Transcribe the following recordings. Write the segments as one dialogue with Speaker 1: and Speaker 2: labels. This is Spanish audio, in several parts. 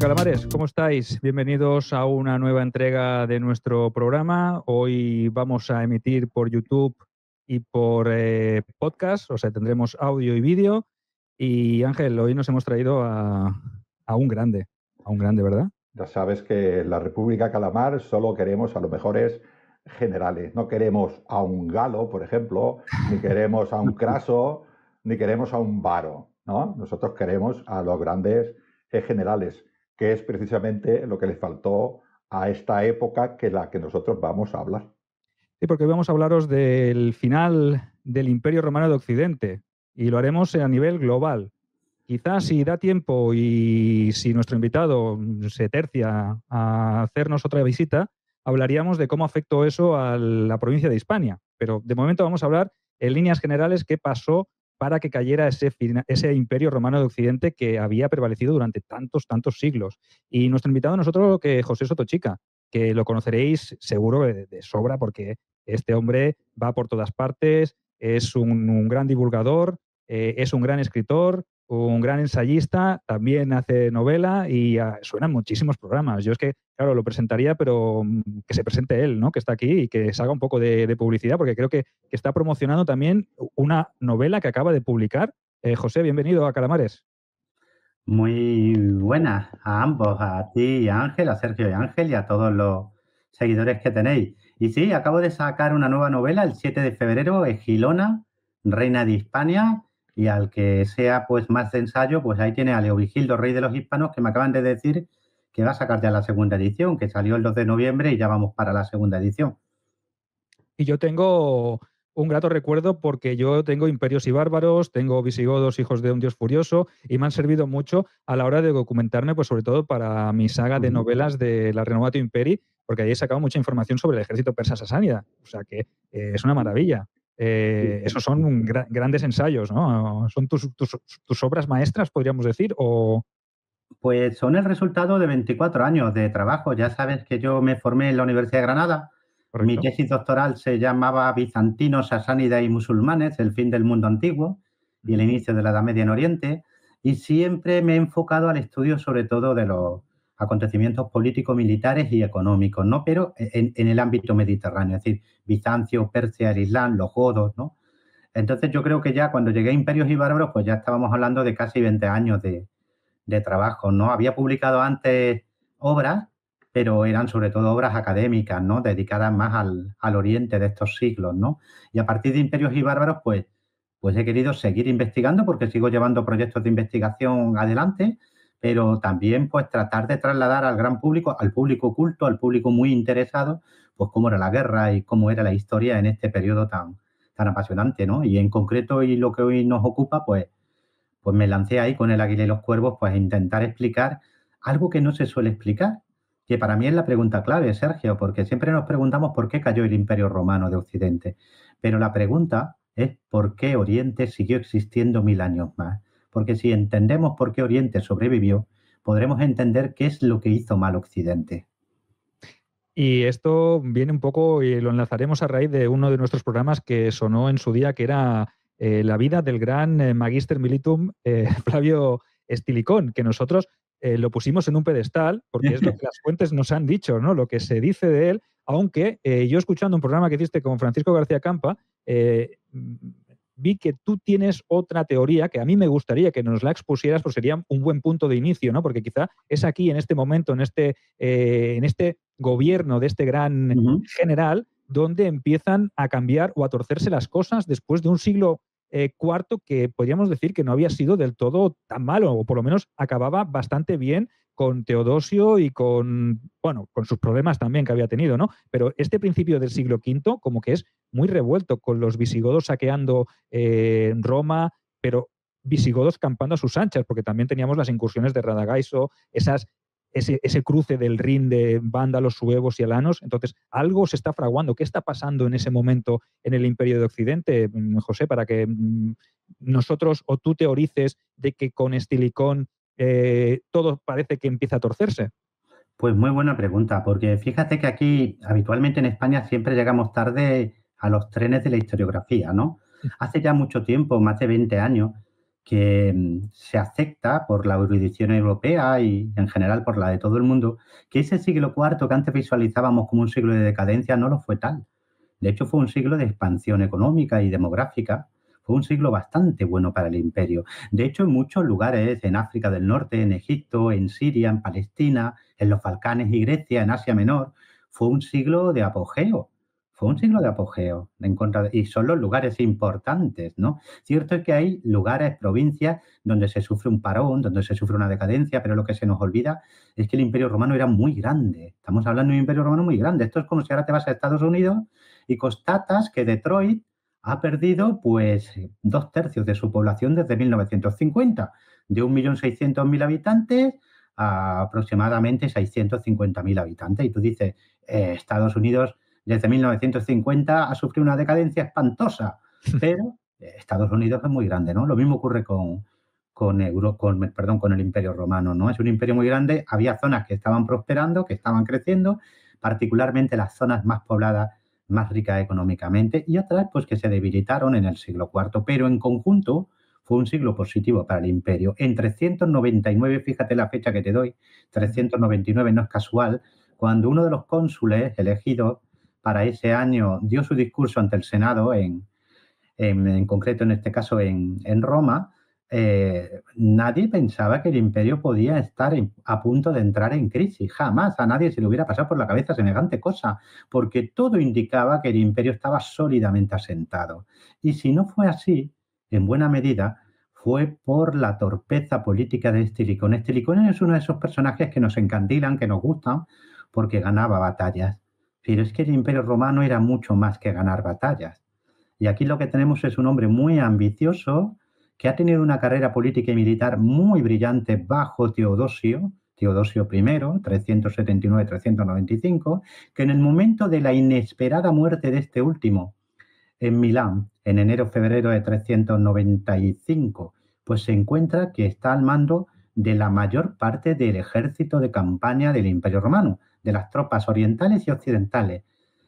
Speaker 1: calamares, ¿cómo estáis? Bienvenidos a una nueva entrega de nuestro programa. Hoy vamos a emitir por YouTube y por eh, podcast, o sea, tendremos audio y vídeo. Y Ángel, hoy nos hemos traído a, un grande, a un grande, ¿verdad?
Speaker 2: Ya sabes que la República Calamar solo queremos a los mejores generales. No queremos a un galo, por ejemplo, ni queremos a un craso, ni queremos a un varo. ¿no? Nosotros queremos a los grandes eh, generales que es precisamente lo que le faltó a esta época que la que nosotros vamos a hablar.
Speaker 1: Sí, porque hoy vamos a hablaros del final del Imperio Romano de Occidente y lo haremos a nivel global. Quizás si da tiempo y si nuestro invitado se tercia a hacernos otra visita, hablaríamos de cómo afectó eso a la provincia de Hispania. Pero de momento vamos a hablar en líneas generales qué pasó para que cayera ese, imperio romano de Occidente que había prevalecido durante tantos, tantos siglos. Y nuestro invitado nosotros, que José Sotochica, que lo conoceréis seguro de, sobra porque este hombre va por todas partes, es un, gran divulgador, eh, es un gran escritor, un gran ensayista, también hace novela y suena ah, suenan muchísimos programas. Yo es que, claro, lo presentaría, pero mm, que se presente él, ¿no? Que está aquí y que salga haga un poco de, publicidad, porque creo que, está promocionando también una novela que acaba de publicar. Eh, José, bienvenido a Calamares.
Speaker 3: Muy buenas a ambos, a ti y a Ángel, a Sergio y Ángel y a todos los seguidores que tenéis. Y sí, acabo de sacar una nueva novela el 7 de febrero, Gilona, Reina de Hispania, y al que sea pues más de ensayo, pues ahí tiene a Leovigildo, rey de los hispanos, que me acaban de decir que va a sacarte a la segunda edición, que salió el 2 de noviembre y ya vamos para la segunda edición.
Speaker 1: Y yo tengo un grato recuerdo porque yo tengo imperios y bárbaros, tengo visigodos, hijos de un dios furioso, y me han servido mucho a la hora de documentarme, pues sobre todo para mi saga de novelas de la Renovato Imperi, porque ahí he sacado mucha información sobre el ejército persa sasánida. O sea que eh, es una maravilla. Eh, esos son grandes ensayos, ¿no? ¿Son tus, obras maestras, podríamos decir? O...
Speaker 3: Pues son el resultado de 24 años de trabajo. Ya sabes que yo me formé en la Universidad de Granada. Mi tesis doctoral se llamaba Bizantinos, Sasánidas y Musulmanes, el fin del mundo antiguo y el inicio de la Edad Media en Oriente. Y siempre me he enfocado al estudio sobre todo de los acontecimientos políticos, militares y económicos, ¿no? Pero e-, en, el ámbito mediterráneo, es decir, Bizancio, Persia, el los godos, ¿no? Entonces yo creo que ya cuando llegué a Imperios y Bárbaros, pues ya estábamos hablando de casi 20 años de, trabajo, ¿no? Había publicado antes obras, pero eran sobre todo obras académicas, ¿no? Dedicadas más al, oriente de estos siglos, ¿no? Y a partir de Imperios y Bárbaros, pues, pues he querido seguir investigando porque sigo llevando proyectos de investigación adelante pero también pues tratar de trasladar al gran público, al público oculto, al público muy interesado, pues cómo era la guerra y cómo era la historia en este periodo tan, tan apasionante, ¿no? Y en concreto, y lo que hoy nos ocupa, pues, pues me lancé ahí con el águila y los cuervos, pues intentar explicar algo que no se suele explicar, que para mí es la pregunta clave, Sergio, porque siempre nos preguntamos por qué cayó el imperio romano de Occidente, pero la pregunta es por qué Oriente siguió existiendo mil años más porque si entendemos por qué Oriente sobrevivió, podremos entender qué es lo que hizo mal Occidente.
Speaker 1: Y esto viene un poco y lo enlazaremos a raíz de uno de nuestros programas que sonó en su día, que era eh, la vida del gran eh, magister militum eh, Flavio Estilicón, que nosotros lo pusimos en un pedestal porque es lo que las fuentes nos han dicho, ¿no? Lo que se dice de él, aunque yo escuchando un programa que hiciste con Francisco García Campa, vi que tú tienes otra teoría que a mí me gustaría que nos la expusieras, pues sería un buen punto de inicio, ¿no? Porque quizá es aquí, en este momento, en este, eh, en este gobierno de este gran general, donde empiezan a cambiar o a torcerse las cosas después de un siglo IV eh, cuarto que podríamos decir que no había sido del todo tan malo, o por lo menos acababa bastante bien con Teodosio y con, bueno, con sus problemas también que había tenido, ¿no? Pero este principio del siglo V como que es muy revuelto, con los visigodos saqueando eh, Roma, pero visigodos campando a sus anchas, porque también teníamos las incursiones de Radagaiso, esas, ese, ese cruce del Rin de vándalos, suevos y alanos. Entonces, algo se está fraguando. ¿Qué está pasando en ese momento en el Imperio de Occidente, mm, José, para que mm, nosotros o tú teorices de que con Estilicón eh, todo parece que empieza a torcerse? Pues muy buena pregunta, porque fíjate que aquí habitualmente
Speaker 3: en España siempre llegamos tarde a los trenes de la historiografía, ¿no? Hace ya mucho tiempo, más de 20 años, que mm, se acepta por la jurisdicción europea y en general por la de todo el mundo, que ese siglo IV que antes visualizábamos como un siglo de decadencia no lo fue tal. De hecho, fue un siglo de expansión económica y demográfica fue un siglo bastante bueno para el imperio. De hecho, en muchos lugares, en África del Norte, en Egipto, en Siria, en Palestina, en los Balcanes y Grecia, en Asia Menor, fue un siglo de apogeo fue un siglo de apogeo en contra y son los lugares importantes, ¿no? Cierto es que hay lugares, provincias donde se sufre un parón, donde se sufre una decadencia, pero lo que se nos olvida es que el Imperio Romano era muy grande. Estamos hablando de un Imperio Romano muy grande. Esto es como si ahora te vas a Estados Unidos y constatas que Detroit ha perdido pues dos tercios de su población desde 1950, de 1.600.000 habitantes a aproximadamente 650.000 habitantes. Y tú dices, eh, Estados Unidos desde 1950 ha sufrido una decadencia espantosa, pero eh, Estados Unidos es muy grande, ¿no? Lo mismo ocurre con, con, perdón, con el Imperio Romano, ¿no? Es un imperio muy grande, había zonas que estaban prosperando, que estaban creciendo, particularmente las zonas más pobladas más rica económicamente y otras pues que se debilitaron en el siglo IV, pero en conjunto fue un siglo positivo para el imperio. En 399, fíjate la fecha que te doy, 399 no es casual, cuando uno de los cónsules elegidos para ese año dio su discurso ante el Senado, en, en, concreto en este caso en Roma, eh, nadie pensaba que el imperio podía estar a punto de entrar en crisis. Jamás a nadie se le hubiera pasado por la cabeza semejante cosa, porque todo indicaba que el imperio estaba sólidamente asentado. Y si no fue así, en buena medida, fue por la torpeza política de Estilicón. Estilicón es uno de esos personajes que nos encandilan, que nos gustan, porque ganaba batallas. Pero es que el imperio romano era mucho más que ganar batallas. Y aquí lo que tenemos es un hombre muy ambicioso, que ha tenido una carrera política y militar muy brillante bajo Teodosio, Teodosio I, 379-395, que en el momento de la inesperada muerte de este último en Milán, en enero-febrero de 395, pues se encuentra que está al mando de la mayor parte del ejército de campaña del Imperio Romano, de las tropas orientales y occidentales,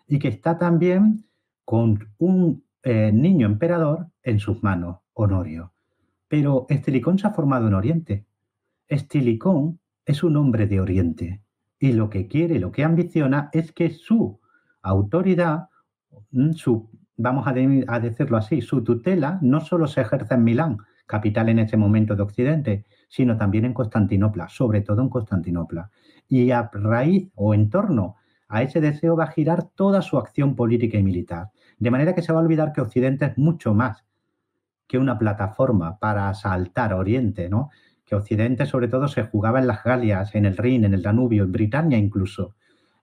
Speaker 3: y que está también con un eh, niño emperador en sus manos, Honorio. Pero Estilicón se ha formado en Oriente. Estilicón es un hombre de Oriente y lo que quiere, lo que ambiciona es que su autoridad, mm, su, vamos a, a decirlo así, su tutela no solo se ejerza en Milán, capital en ese momento de Occidente, sino también en Constantinopla, sobre todo en Constantinopla. Y a raíz o en torno a ese deseo va a girar toda su acción política y militar. De manera que se va a olvidar que Occidente es mucho más que una plataforma para asaltar Oriente, ¿no? Que Occidente sobre todo se jugaba en las Galias, en el Rin, en el Danubio, en Britania incluso.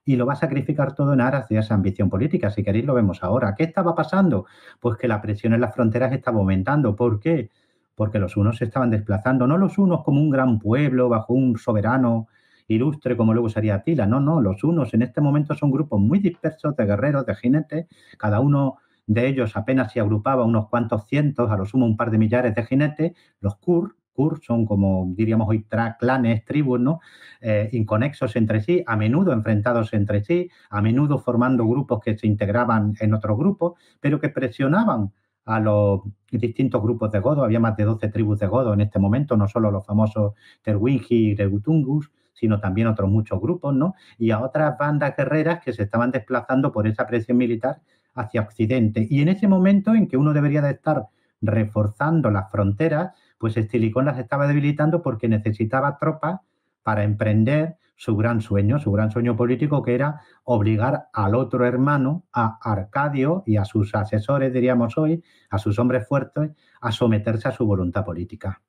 Speaker 3: Y lo va a sacrificar todo en aras de esa ambición política. Si queréis lo vemos ahora. ¿Qué estaba pasando? Pues que la presión en las fronteras estaba aumentando. ¿Por qué? Porque los unos se estaban desplazando. No los unos como un gran pueblo bajo un soberano ilustre como luego sería Atila. No, no, los unos en este momento son grupos muy dispersos de guerreros, de jinetes, cada uno de ellos apenas se agrupaba unos cuantos cientos, a lo sumo un par de millares de jinetes, los Kur, Kur son como diríamos hoy clanes, tribus, ¿no? Eh, inconexos entre sí, a menudo enfrentados entre sí, a menudo formando grupos que se integraban en otros grupos, pero que presionaban a los distintos grupos de godo. Había más de 12 tribus de godo en este momento, no solo los famosos Terwinji y Regutungus, sino también otros muchos grupos, ¿no? Y a otras bandas guerreras que se estaban desplazando por esa presión militar hacia Occidente. Y en ese momento en que uno debería de estar reforzando las fronteras, pues Estilicón las estaba debilitando porque necesitaba tropas para emprender su gran sueño, su gran sueño político, que era obligar al otro hermano, a Arcadio y a sus asesores, diríamos hoy, a sus hombres fuertes, a someterse a su voluntad política.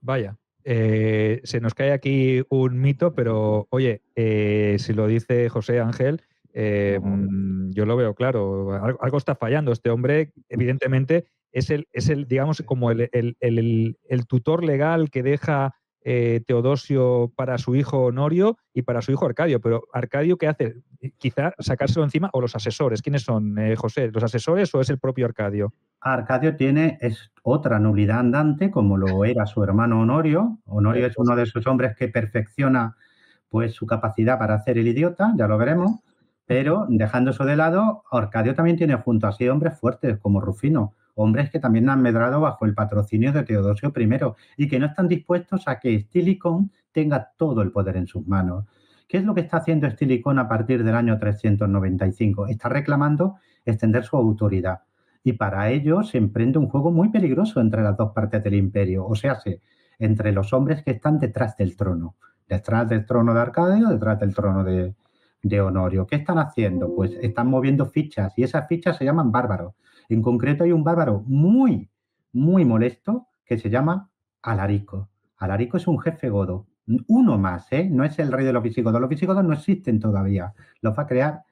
Speaker 1: Vaya, eh, se nos cae aquí un mito, pero oye, eh, si lo dice José Ángel, Em, yo lo veo claro. Algo, está fallando. Este hombre, evidentemente, es el, es el digamos, como el, tutor legal que deja eh, Teodosio para su hijo Honorio y para su hijo Arcadio. Pero Arcadio, ¿qué hace? Eh, quizá sacárselo encima o los asesores. ¿Quiénes son, eh, José? ¿Los asesores o es el propio Arcadio? Arcadio tiene
Speaker 3: es otra nulidad andante, como lo era su hermano Honorio. Honorio es uno de esos hombres que perfecciona pues su capacidad para hacer el idiota, ya lo veremos. Pero dejando eso de lado, Arcadio también tiene junto a sí hombres fuertes como Rufino, hombres que también han medrado bajo el patrocinio de Teodosio I y que no están dispuestos a que Stilicon tenga todo el poder en sus manos. ¿Qué es lo que está haciendo Stilicon a partir del año 395? Está reclamando extender su autoridad. Y para ello se emprende un juego muy peligroso entre las dos partes del imperio, o sea, entre los hombres que están detrás del trono, detrás del trono de Arcadio, detrás del trono de, de Honorio. ¿Qué están haciendo? Pues están moviendo fichas y esas fichas se llaman bárbaros. En concreto hay un bárbaro muy, muy molesto que se llama Alarico. Alarico es un jefe godo, uno más, ¿eh? no es el rey de los visigodos. Los visigodos no existen todavía, los va a crear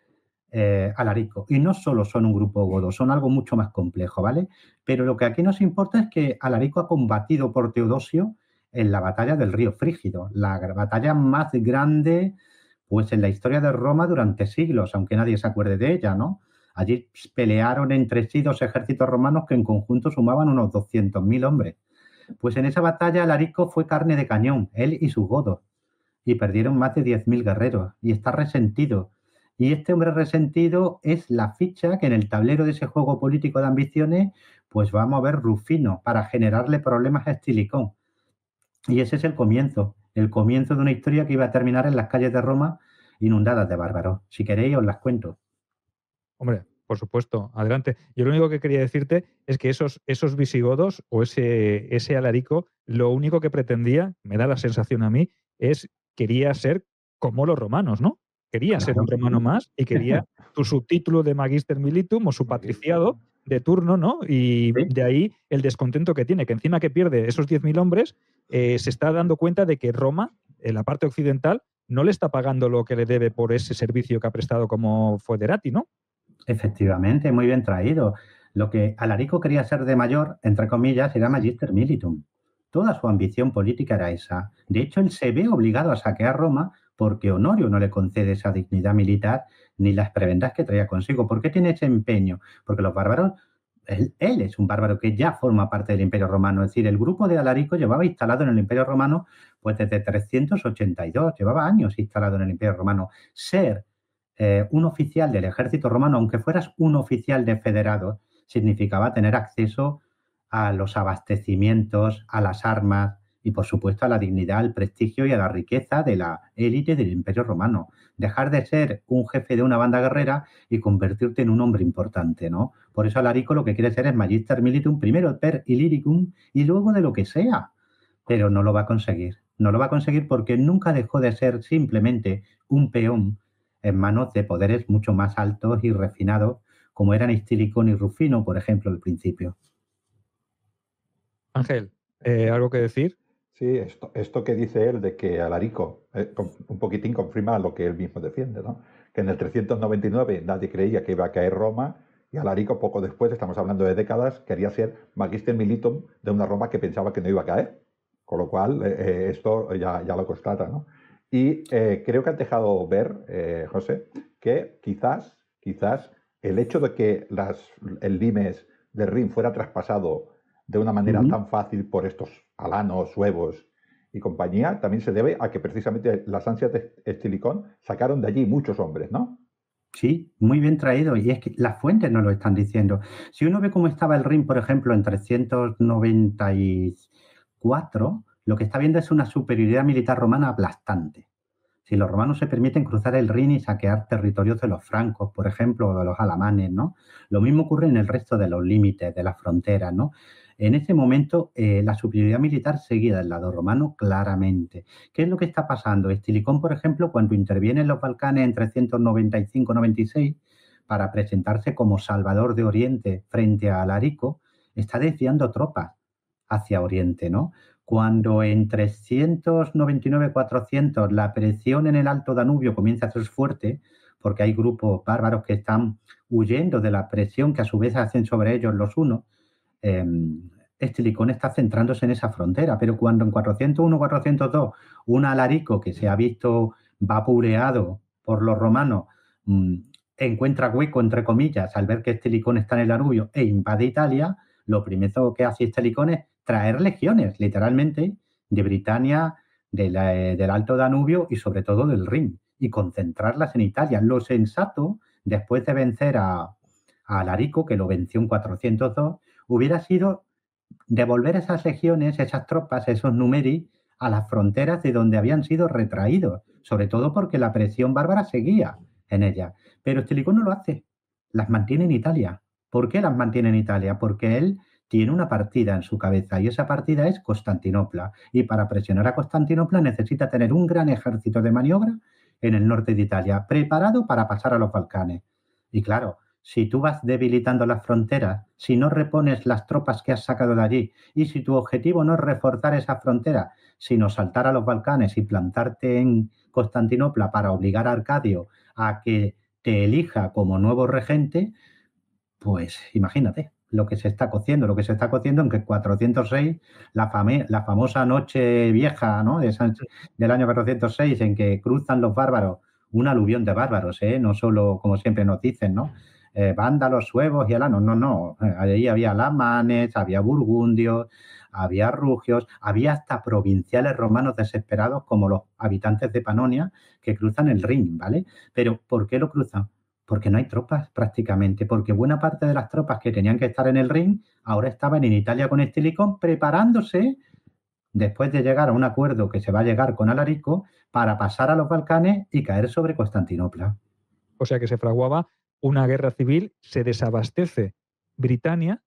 Speaker 3: eh, Alarico. Y no solo son un grupo godo, son algo mucho más complejo, ¿vale? Pero lo que aquí nos importa es que Alarico ha combatido por Teodosio en la batalla del río Frígido, la batalla más grande pues en la historia de Roma durante siglos, aunque nadie se acuerde de ella, ¿no? Allí pelearon entre sí dos ejércitos romanos que en conjunto sumaban unos 200.000 hombres. Pues en esa batalla Alarico fue carne de cañón, él y sus godos, y perdieron más de 10.000 guerreros, y está resentido. Y este hombre resentido es la ficha que en el tablero de ese juego político de ambiciones, pues vamos a ver Rufino para generarle problemas a Estilicón. Y ese es el comienzo el comienzo de una historia que iba a terminar en las calles de Roma inundadas de bárbaros. Si queréis, os las cuento.
Speaker 1: Hombre, por supuesto, adelante. Yo lo único que quería decirte es que esos, visigodos o ese, alarico, lo único que pretendía, me da la sensación a mí, es quería ser como los romanos, ¿no? Quería ser un romano más y quería su subtítulo de Magister Militum o su patriciado de turno, ¿no? Y de ahí el descontento que tiene, que encima que pierde esos 10.000 hombres, eh, se está dando cuenta de que Roma, en la parte occidental, no le está pagando lo que le debe por ese servicio que ha prestado como federati, ¿no? Efectivamente, muy bien traído. Lo que Alarico quería ser de mayor,
Speaker 3: entre comillas, era magister militum. Toda su ambición política era esa. De hecho, él se ve obligado a saquear Roma porque Honorio no le concede esa dignidad militar ni las prebendas que traía consigo. ¿Por qué tiene ese empeño? Porque los bárbaros él, es un bárbaro que ya forma parte del Imperio Romano. Es decir, el grupo de Alarico llevaba instalado en el Imperio Romano pues desde 382, llevaba años instalado en el Imperio Romano. Ser eh, un oficial del ejército romano, aunque fueras un oficial de federado, significaba tener acceso a los abastecimientos, a las armas, y, por supuesto, a la dignidad, al prestigio y a la riqueza de la élite del Imperio Romano. Dejar de ser un jefe de una banda guerrera y convertirte en un hombre importante, ¿no? Por eso Alarico lo que quiere ser es magister militum, primero per illyricum y luego de lo que sea, pero no lo va a conseguir. No lo va a conseguir porque nunca dejó de ser simplemente un peón en manos de poderes mucho más altos y refinados, como eran Estilicón y Rufino, por ejemplo, al principio.
Speaker 2: Ángel, eh, ¿algo que decir? Sí, esto, esto que dice él de que Alarico eh, un poquitín confirma lo que él mismo defiende, Que en el 399 nadie creía que iba a caer Roma y Alarico poco después, estamos hablando de décadas, quería ser magister militum de una Roma que pensaba que no iba a caer. Con lo cual, eh, eh, esto ya, lo constata, ¿no? Y creo que han dejado ver, José, que quizás, quizás el hecho de que las, el limes del Rin fuera traspasado de una manera tan fácil por estos alanos, huevos y compañía, también se debe a que precisamente las ansias de Estilicón sacaron de allí muchos hombres, ¿no? Sí,
Speaker 3: muy bien traído. Y es que las fuentes no lo están diciendo. Si uno ve cómo estaba el Rin, por ejemplo, en 394, lo que está viendo es una superioridad militar romana aplastante. Si los romanos se permiten cruzar el Rin y saquear territorios de los francos, por ejemplo, o de los alamanes, ¿no? Lo mismo ocurre en el resto de los límites, de las fronteras, ¿no? En ese momento, eh, la superioridad militar seguía del lado romano claramente. ¿Qué es lo que está pasando? Estilicón, por ejemplo, cuando interviene en los Balcanes en 395-96 para presentarse como Salvador de Oriente frente a Alarico, está desviando tropas hacia Oriente, ¿no? Cuando en 399-400 la presión en el Alto Danubio comienza a ser fuerte, porque hay grupos bárbaros que están huyendo de la presión que a su vez hacen sobre ellos los unos, Em, este licón está centrándose en esa frontera, pero cuando en 401, 402, un alarico que se ha visto vapureado por los romanos mm, encuentra hueco, entre comillas, al ver que este licón está en el Danubio e invade Italia, lo primero que hace este licón es traer legiones, literalmente, de Britania, eh, del Alto Danubio y sobre todo del Rin, y concentrarlas en Italia. Lo sensato, después de vencer a Alarico, que lo venció en 402, hubiera sido devolver esas legiones, esas tropas, esos numeri a las fronteras de donde habían sido retraídos, sobre todo porque la presión bárbara seguía en ellas. Pero Estilicón no lo hace, las mantiene en Italia. ¿Por qué las mantiene en Italia? Porque él tiene una partida en su cabeza y esa partida es Constantinopla. Y para presionar a Constantinopla necesita tener un gran ejército de maniobra en el norte de Italia, preparado para pasar a los Balcanes. Y claro, si tú vas debilitando las fronteras, si no repones las tropas que has sacado de allí, y si tu objetivo no es reforzar esa frontera, sino saltar a los Balcanes y plantarte en Constantinopla para obligar a Arcadio a que te elija como nuevo regente, pues imagínate lo que se está cociendo, lo que se está cociendo en que 406, la, la famosa noche vieja ¿no? del año 406 en que cruzan los bárbaros, un aluvión de bárbaros, ¿eh? no solo como siempre nos dicen, ¿no? eh, vándalos, suevos y alanos. No, no, eh, allí había alamanes, había burgundios, había rugios, había hasta provinciales romanos desesperados como los habitantes de Panonia que cruzan el Rin, ¿vale? Pero ¿por qué lo cruzan? Porque no hay tropas prácticamente, porque buena parte de las tropas que tenían que estar en el Rin ahora estaban en Italia con Estilicón preparándose después de llegar a un acuerdo que se va a llegar con Alarico
Speaker 1: para pasar a los Balcanes y caer sobre Constantinopla. O sea que se fraguaba una guerra civil, se desabastece Britania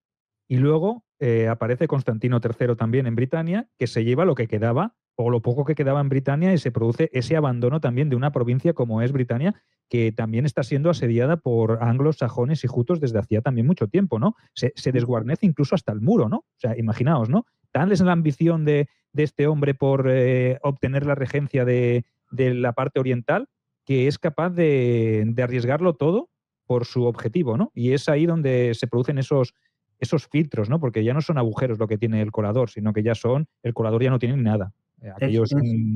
Speaker 1: y luego eh, aparece Constantino III también en Britania, que se lleva lo que quedaba o lo poco que quedaba en Britania y se produce ese abandono también de una provincia como es Britania, que también está siendo asediada por anglos, sajones y jutos desde hacía también mucho tiempo, ¿no? Se, desguarnece incluso hasta el muro, ¿no? O sea, imaginaos, ¿no? Tal es la ambición de, este hombre por eh, obtener la regencia de, la parte oriental que es capaz de, de arriesgarlo todo por su objetivo, ¿no? Y es ahí donde se producen esos, esos filtros, ¿no? Porque ya no son agujeros lo que tiene el colador, sino que ya son, el colador ya no tiene nada. Eh,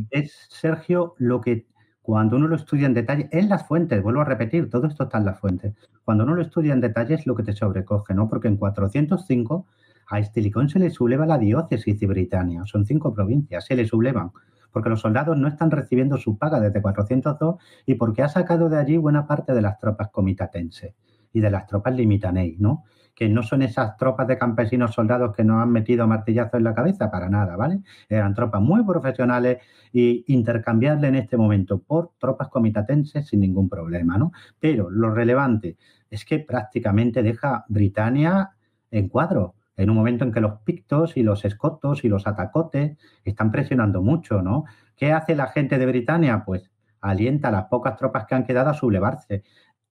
Speaker 1: es,
Speaker 3: Sergio, lo que cuando uno lo estudia en detalle, es las fuentes, vuelvo a repetir, todo esto está en las fuentes. Cuando uno lo estudia en detalle es lo que te sobrecoge, ¿no? Porque en 405 a Estilicón se le subleva la diócesis de Britania, son cinco provincias, se le sublevan porque los soldados no están recibiendo su paga desde 402 y porque ha sacado de allí buena parte de las tropas comitatenses y de las tropas limitanei, ¿no? Que no son esas tropas de campesinos soldados que nos han metido martillazos en la cabeza para nada, ¿vale? Eran tropas muy profesionales y intercambiarle en este momento por tropas comitatenses sin ningún problema, ¿no? Pero lo relevante es que prácticamente deja Britania en cuadro en un momento en que los pictos y los escotos y los atacotes están presionando mucho, ¿no? ¿Qué hace la gente de Britania? Pues alienta a las pocas tropas que han quedado a sublevarse.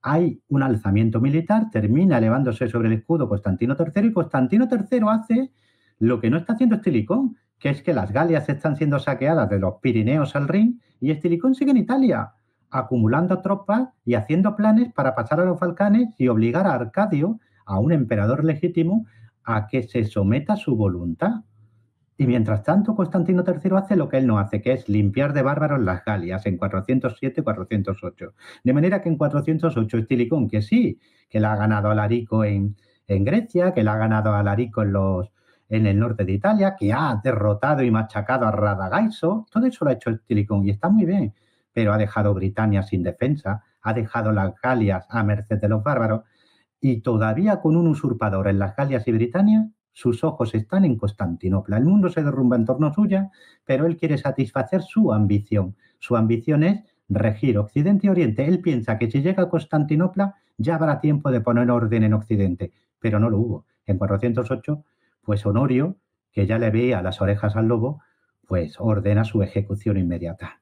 Speaker 3: Hay un alzamiento militar, termina elevándose sobre el escudo Constantino III y Constantino III hace lo que no está haciendo Estilicón, que es que las Galias están siendo saqueadas de los Pirineos al Rin y Estilicón sigue en Italia, acumulando tropas y haciendo planes para pasar a los falcanes y obligar a Arcadio, a un emperador legítimo, a que se someta su voluntad. Y mientras tanto, Constantino III hace lo que él no hace, que es limpiar de bárbaros las Galias en 407 408. De manera que en 408 Tilicón, que sí, que la ha ganado Alarico en, en Grecia, que la ha ganado Alarico en, los, en el norte de Italia, que ha derrotado y machacado a Radagaiso, todo eso lo ha hecho Tilicón y está muy bien, pero ha dejado Britania sin defensa, ha dejado las Galias a merced de los bárbaros y todavía con un usurpador en las Galias y Britania, sus ojos están en Constantinopla. El mundo se derrumba en torno suya, pero él quiere satisfacer su ambición. Su ambición es regir Occidente y Oriente. Él piensa que si llega a Constantinopla ya habrá tiempo de poner orden en Occidente, pero no lo hubo. En 408, pues Honorio, que ya le veía las orejas al lobo, pues ordena su ejecución inmediata.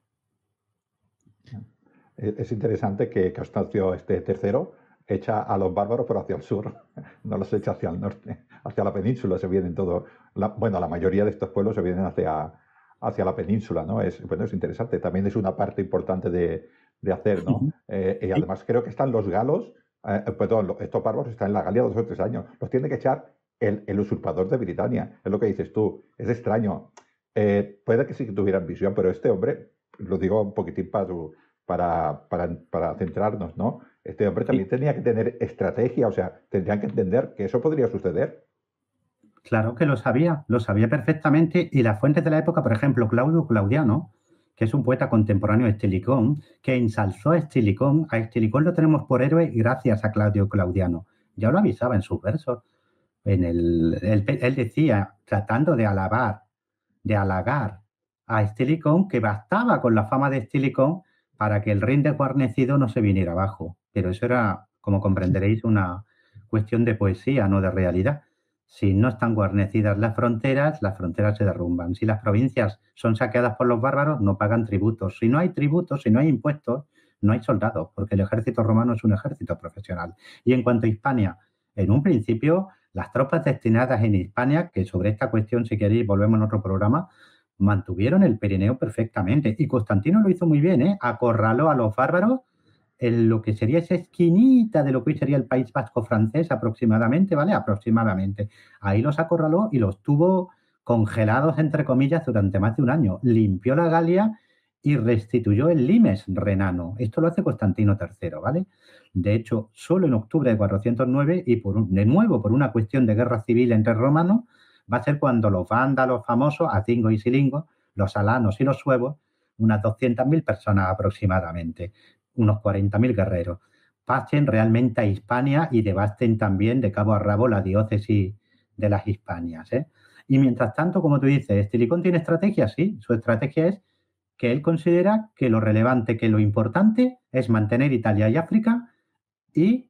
Speaker 2: Es interesante que Castancio este tercero echa a los bárbaros pero hacia el sur, no los echa hacia el norte, hacia la península se vienen todos, la, bueno, la mayoría de estos pueblos se vienen hacia, hacia la península, ¿no? Es, bueno, es interesante, también es una parte importante de, de hacer, ¿no? Eh, y además creo que están los galos, eh, eh, perdón, estos bárbaros están en la Galia dos o tres años, los tiene que echar el, usurpador de Britania, es lo que dices tú, es extraño. puede que sí tuvieran visión, pero este hombre, lo digo un poquitín para, para, para centrarnos, ¿no? Este hombre también tenía que tener estrategia, o sea, tendrían que entender que eso podría suceder. Claro que lo
Speaker 3: sabía, lo sabía perfectamente. Y las fuentes de la época, por ejemplo, Claudio Claudiano, que es un poeta contemporáneo de Estilicón, que ensalzó a Estilicón. A Estilicón lo tenemos por héroe gracias a Claudio Claudiano. Ya lo avisaba en sus versos. En el, él, decía, tratando de alabar, de halagar a Estilicón, que bastaba con la fama de Estilicón para que el de guarnecido no se viniera abajo. Pero eso era, como comprenderéis, una cuestión de poesía, no de realidad. Si no están guarnecidas las fronteras, las fronteras se derrumban. Si las provincias son saqueadas por los bárbaros, no pagan tributos. Si no hay tributos, si no hay impuestos, no hay soldados, porque el ejército romano es un ejército profesional. Y en cuanto a Hispania, en un principio, las tropas destinadas en Hispania, que sobre esta cuestión, si queréis, volvemos en otro programa, mantuvieron el Pirineo perfectamente. Y Constantino lo hizo muy bien, ¿eh? acorraló a los bárbaros en lo que sería esa esquinita de lo que hoy sería el País Vasco francés aproximadamente, ¿vale? Aproximadamente. Ahí los acorraló y los tuvo congelados, entre comillas, durante más de un año. Limpió la Galia y restituyó el limes renano. Esto lo hace Constantino III, ¿vale? De hecho, solo en octubre de 409 y de nuevo por una cuestión de guerra civil entre romanos, va a ser cuando los vándalos famosos, cingo y Silingo, los alanos y los suevos, unas 200.000 personas aproximadamente, unos 40.000 guerreros, pasen realmente a Hispania y devasten también de cabo a rabo la diócesis de las Hispanias. ¿eh? Y mientras tanto, como tú dices, ¿Estilicón tiene estrategia? Sí, su estrategia es que él considera que lo relevante, que lo importante es mantener Italia y África y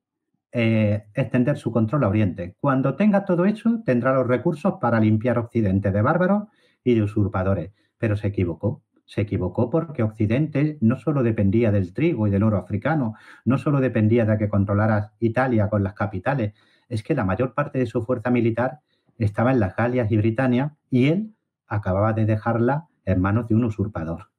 Speaker 3: eh, extender su control a Oriente. Cuando tenga todo hecho, tendrá los recursos para limpiar Occidente de bárbaros y de usurpadores. Pero se equivocó. Se equivocó porque Occidente no solo dependía del trigo y del oro africano, no solo dependía de que controlara Italia con las capitales, es que la mayor parte de su fuerza militar estaba en las Galias y Britania y él acababa de dejarla en manos de un usurpador.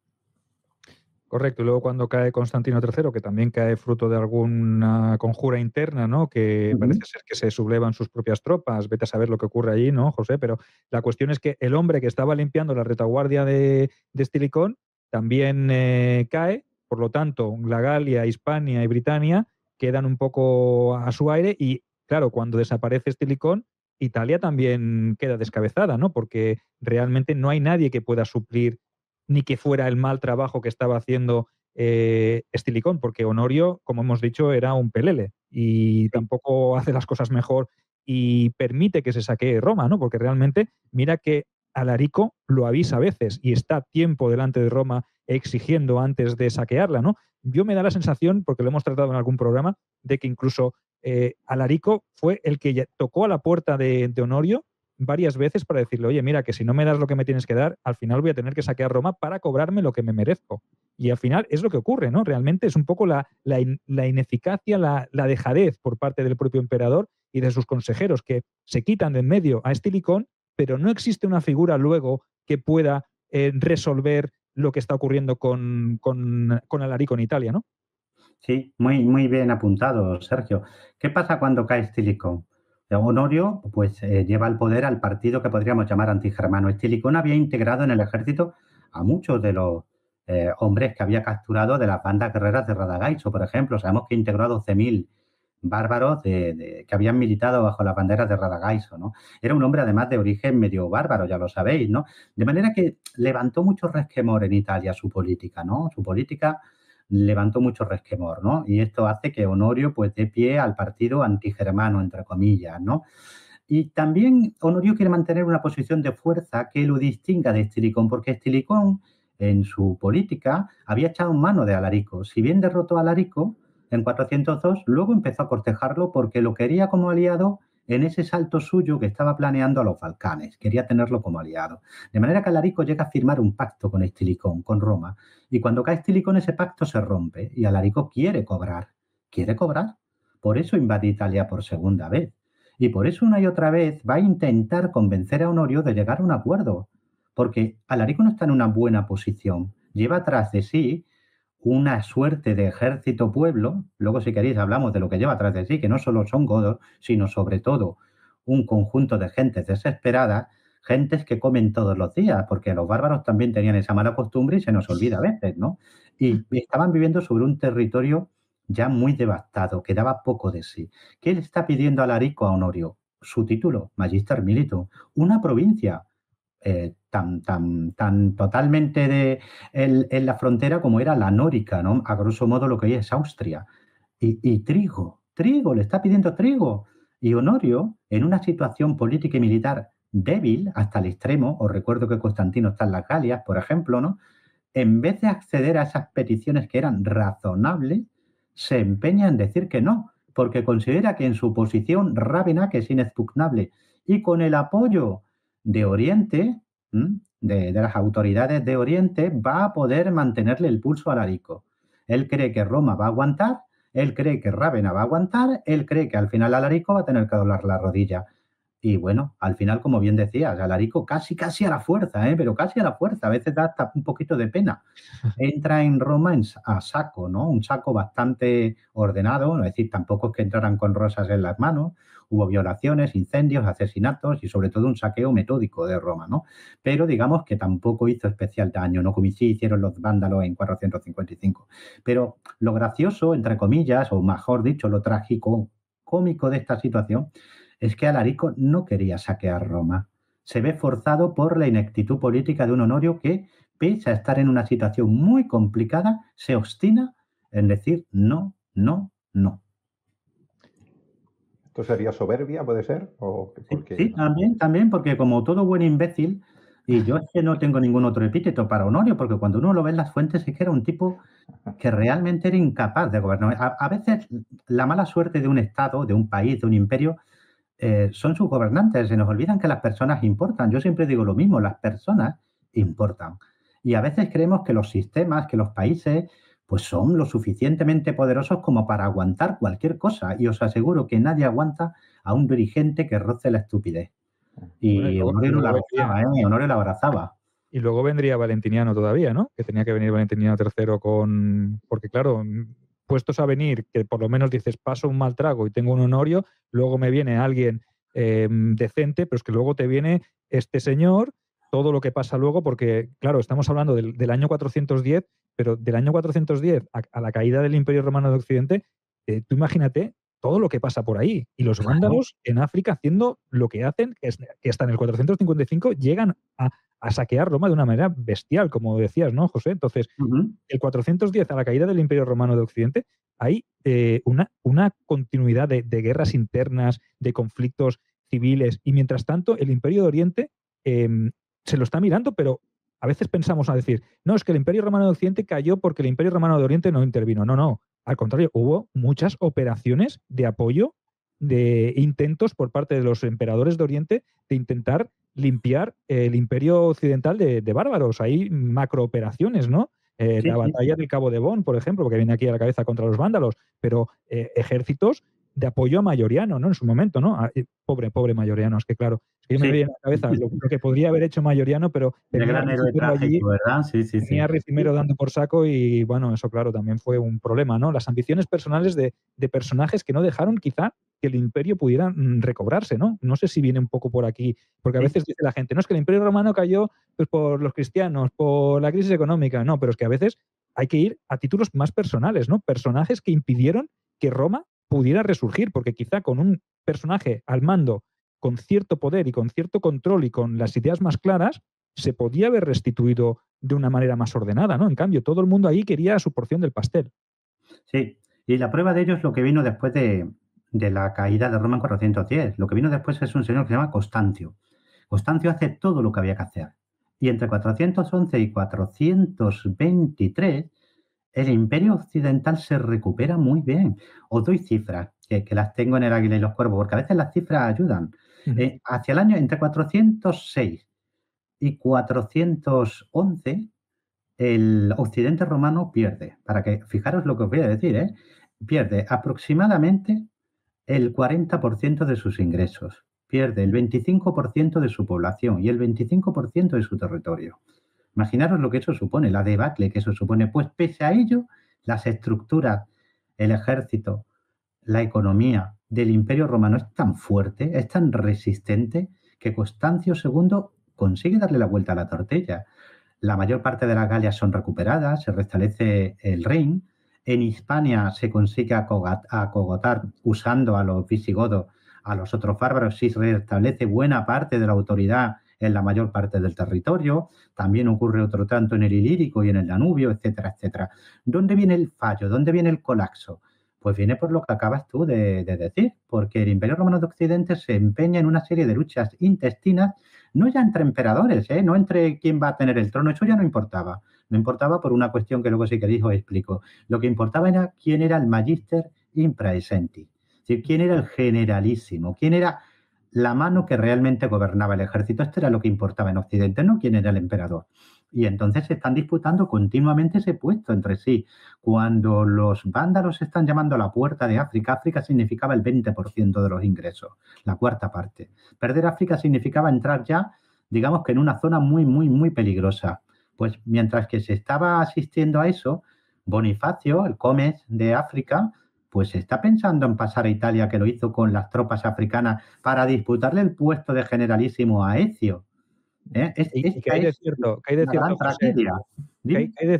Speaker 1: Correcto, y luego cuando cae Constantino III, que también cae fruto de alguna conjura interna, ¿no? Que parece ser que se sublevan sus propias tropas, vete a saber lo que ocurre allí, ¿no, José? Pero la cuestión es que el hombre que estaba limpiando la retaguardia de, de Estilicón también eh, cae, por lo tanto, la Galia, Hispania y Britania quedan un poco a su aire y, claro, cuando desaparece Estilicón, Italia también queda descabezada, ¿no? Porque realmente no hay nadie que pueda suplir ni que fuera el mal trabajo que estaba haciendo eh, Estilicón, porque Honorio, como hemos dicho, era un pelele y tampoco hace las cosas mejor y permite que se saquee Roma, ¿no? Porque realmente, mira que Alarico lo avisa a veces y está tiempo delante de Roma exigiendo antes de saquearla, ¿no? Yo me da la sensación, porque lo hemos tratado en algún programa, de que incluso eh, Alarico fue el que tocó a la puerta de, de Honorio varias veces para decirle, oye, mira, que si no me das lo que me tienes que dar, al final voy a tener que saquear Roma para cobrarme lo que me merezco. Y al final es lo que ocurre, ¿no? Realmente es un poco la, la, ineficacia, la, dejadez por parte del propio emperador y de sus consejeros, que se quitan de en medio a Estilicón, pero no existe una figura luego que pueda eh, resolver lo que está ocurriendo con, con, con Alarico en Italia, ¿no?
Speaker 3: Sí, muy, muy bien apuntado, Sergio. ¿Qué pasa cuando cae Estilicón? Honorio pues, eh, lleva el poder al partido que podríamos llamar antigermano. Estilicón había integrado en el ejército a muchos de los eh, hombres que había capturado de las bandas guerreras de Radagaiso, por ejemplo. Sabemos que integró a 12.000 bárbaros que habían militado bajo las banderas de Radagaiso, ¿no? Era un hombre además de origen medio bárbaro, ya lo sabéis, ¿no? De manera que levantó mucho resquemor en Italia su política, ¿no? Su política levantó mucho resquemor, ¿no? Y esto hace que Honorio pues dé pie al partido antigermano, entre comillas, ¿no? Y también Honorio quiere mantener una posición de fuerza que lo distinga de Estilicón, porque Estilicón en su política había echado mano de Alarico. Si bien derrotó a Alarico en 402, luego empezó a cortejarlo porque lo quería como aliado en ese salto suyo que estaba planeando a los Balcanes. Quería tenerlo como aliado. De manera que Alarico llega a firmar un pacto con Estilicón, con Roma, y cuando cae Estilicón ese pacto se rompe y Alarico quiere cobrar. Quiere cobrar. Por eso invade Italia por segunda vez. Y por eso una y otra vez va a intentar convencer a Honorio de llegar a un acuerdo. Porque Alarico no está en una buena posición. Lleva atrás de sí una suerte de ejército-pueblo, luego si queréis hablamos de lo que lleva atrás de sí, que no solo son godos, sino sobre todo un conjunto de gentes desesperadas, gentes que comen todos los días, porque los bárbaros también tenían esa mala costumbre y se nos olvida a veces, ¿no? Y mm. estaban viviendo sobre un territorio ya muy devastado, que daba poco de sí. ¿Qué le está pidiendo a Larico a Honorio? Su título, Magister Milito, una provincia. Eh, tan, totalmente de, en, la frontera como era la nórica, ¿no? A grosso modo lo que hoy es Austria. Y, trigo, trigo, le está pidiendo trigo. Y Honorio, en una situación política y militar débil hasta el extremo, os recuerdo que Constantino está en las Galias, por ejemplo, ¿no? En vez de acceder a esas peticiones que eran razonables, se empeña en decir que no, porque considera que en su posición Rávena, que es inexpugnable, y con el apoyo de Oriente, de, las autoridades de Oriente, va a poder mantenerle el pulso a Larico Él cree que Roma va a aguantar, él cree que Rávena va a aguantar, él cree que al final Alarico va a tener que doblar la rodilla. Y bueno, al final, como bien decías, Alarico casi, casi a la fuerza, ¿eh? pero casi a la fuerza, a veces da hasta un poquito de pena. Entra en Roma a saco, ¿no? Un saco bastante ordenado, es decir, tampoco es que entraran con rosas en las manos, hubo violaciones, incendios, asesinatos y sobre todo un saqueo metódico de Roma, ¿no? Pero digamos que tampoco hizo especial daño, ¿no? Como sí hicieron los vándalos en 455. Pero lo gracioso, entre comillas, o mejor dicho, lo trágico, cómico de esta situación es que Alarico no quería saquear Roma. Se ve forzado por la ineptitud política de un Honorio que, pese a estar en una situación muy complicada, se obstina en decir no, no, no.
Speaker 2: ¿Esto sería soberbia, puede ser? ¿O
Speaker 3: sí, también, también, porque como todo buen imbécil, y yo es que no tengo ningún otro epíteto para Honorio, porque cuando uno lo ve en las fuentes es que era un tipo que realmente era incapaz de gobernar. a veces la mala suerte de un Estado, de un país, de un imperio, eh, son sus gobernantes. Se nos olvidan que las personas importan. Yo siempre digo lo mismo, las personas importan. Y a veces creemos que los sistemas, que los países, pues son lo suficientemente poderosos como para aguantar cualquier cosa. Y os aseguro que nadie aguanta a un dirigente que roce la estupidez.
Speaker 1: Y Honorio la abrazaba, ¿eh? Honorio la abrazaba. Y luego vendría Valentiniano todavía, ¿no? Que tenía que venir Valentiniano III con... Porque claro, puestos a venir, que por lo menos dices, paso un mal trago y tengo un honorio, luego me viene alguien em, decente, pero es que luego te viene este señor, todo lo que pasa luego, porque, claro, estamos hablando del, año 410, pero del año 410 a, la caída del Imperio Romano de Occidente, eh, tú imagínate todo lo que pasa por ahí. Y los vándalos en África haciendo lo que hacen, que, es, que hasta en el 455 llegan a, saquear Roma de una manera bestial, como decías, ¿no, José? Entonces, el 410, a la caída del Imperio Romano de Occidente, hay eh, una, una, continuidad de, guerras internas, de conflictos civiles, y mientras tanto, el Imperio de Oriente em, se lo está mirando, pero a veces pensamos a decir, no, es que el Imperio Romano de Occidente cayó porque el Imperio Romano de Oriente no intervino. No, no. Al contrario, hubo muchas operaciones de apoyo, de intentos por parte de los emperadores de Oriente de intentar limpiar el imperio occidental de, bárbaros. Hay macrooperaciones, ¿no? Eh, la batalla del Cabo de Bon, por ejemplo, que viene aquí a la cabeza contra los vándalos, pero eh, ejércitos de apoyo a Mayoriano, ¿no? En su momento, ¿no? Ah, pobre, pobre Mayoriano, es que claro, que yo me veía en la cabeza lo, que podría haber hecho Mayoriano, pero Tenía gran héroe ¿verdad? Sí, sí, tenía Ricimero dando por saco y bueno, eso claro, también fue un problema, ¿no? Las ambiciones personales de, personajes que no dejaron quizá que el imperio pudiera mm, recobrarse, ¿no? No sé si viene un poco por aquí, porque a veces dice la gente, no es que el imperio romano cayó pues, por los cristianos, por la crisis económica, no, pero es que a veces hay que ir a títulos más personales, ¿no? Personajes que impidieron que Roma pudiera resurgir, porque quizá con un personaje al mando con cierto poder y con cierto control y con las ideas más claras, se podía haber restituido de una manera más ordenada, ¿no? En cambio, todo el mundo ahí quería su porción del pastel. Sí, y la prueba de ello es lo que vino después de,
Speaker 3: de la caída de Roma en 410. Lo que vino después es un señor que se llama Constancio. Constancio hace todo lo que había que hacer. Y entre 411 y 423 el imperio occidental se recupera muy bien. Os doy cifras, que, las tengo en el águila y los cuervos, porque a veces las cifras ayudan. Eh, hacia el año entre 406 y 411, el occidente romano pierde. Para que fijaros lo que os voy a decir, ¿eh? pierde aproximadamente el 40% de sus ingresos, pierde el 25% de su población y el 25% de su territorio. Imaginaros lo que eso supone, la debacle que eso supone. Pues pese a ello, las estructuras, el ejército, la economía del imperio romano es tan fuerte, es tan resistente, que Constancio II consigue darle la vuelta a la tortilla. La mayor parte de las Galias son recuperadas, se restablece el rey. En Hispania se consigue acogotar usando a los visigodos, a los otros bárbaros, si se restablece buena parte de la autoridad en la mayor parte del territorio, también ocurre otro tanto en el Ilírico y en el Danubio, etcétera, etcétera. ¿Dónde viene el fallo? ¿Dónde viene el colapso? Pues viene por lo que acabas tú de, decir, porque el Imperio Romano de Occidente se empeña en una serie de luchas intestinas, no ya entre emperadores, ¿eh? no entre quién va a tener el trono, eso ya no importaba. No importaba por una cuestión que luego si queréis os explico. Lo que importaba era quién era el magister impraesenti, quién era el generalísimo, quién era la mano que realmente gobernaba el ejército. Esto era lo que importaba en Occidente, no quién era el emperador. Y entonces se están disputando continuamente ese puesto entre sí. Cuando los vándalos están llamando a la puerta de África, África significaba el 20% de los ingresos, la cuarta parte. Perder África significaba entrar ya, digamos que en una zona muy, muy, muy peligrosa. Pues mientras que se estaba asistiendo a eso, Bonifacio, el Comes de África, pues está pensando en pasar a Italia, que lo hizo con las tropas africanas, para disputarle el puesto de generalísimo a Ecio.
Speaker 1: ¿Eh? Es, hay de